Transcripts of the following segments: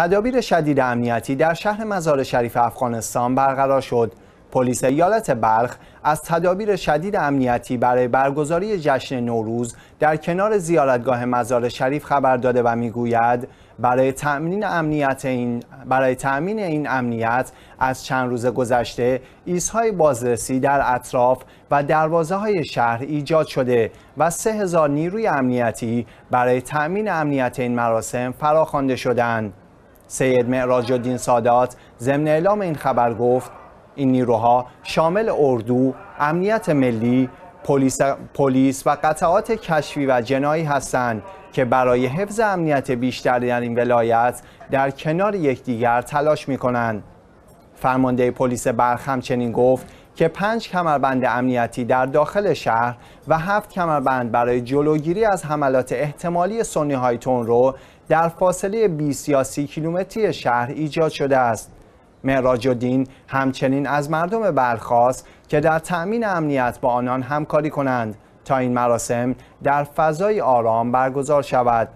تدابیر شدید امنیتی در شهر مزار شریف افغانستان برقرار شد. پلیس ایالت بلخ از تدابیر شدید امنیتی برای برگزاری جشن نوروز در کنار زیارتگاه مزار شریف خبر داده و میگوید برای تأمین امنیت این برای تأمین این امنیت از چند روز گذشته ایسهای بازرسی در اطراف و دروازه های شهر ایجاد شده و سه هزار نیروی امنیتی برای تأمین امنیت این مراسم فراخوانده شدند. سید معراج الدین سادات ضمن اعلام این خبر گفت این نیروها شامل اردو، امنیت ملی، پلیس و قطعات کشفی و جنایی هستند که برای حفظ امنیت بیشتر در این ولایت در کنار یکدیگر تلاش می کنند. فرمانده پلیس بلخ همچنین گفت که پنج کمربند امنیتی در داخل شهر و هفت کمربند برای جلوگیری از حملات احتمالی سنی های رو در فاصله 20 یا 30 کیلومتری شهر ایجاد شده است. معراج الدین همچنین از مردم برخواست که در تأمین امنیت با آنان همکاری کنند تا این مراسم در فضای آرام برگزار شود.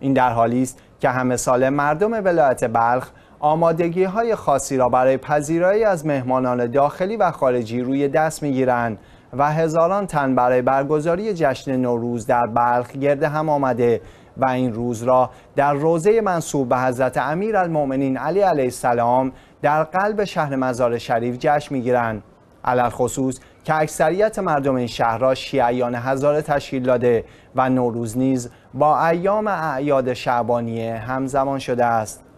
این در حالی است که همه ساله مردم ولایت بلخ آمادگی های خاصی را برای پذیرایی از مهمانان داخلی و خارجی روی دست میگیرند و هزاران تن برای برگزاری جشن نوروز در بلخ گرد هم آمده و این روز را در روزه منصوب به حضرت امیر المومنین علی علیه السلام در قلب شهر مزار شریف جشن میگیرند علال خصوص که اکثریت مردم این شهر را شیعیان هزار تشکیل داده و نوروز نیز با ایام اعیاد شعبانیه همزمان شده است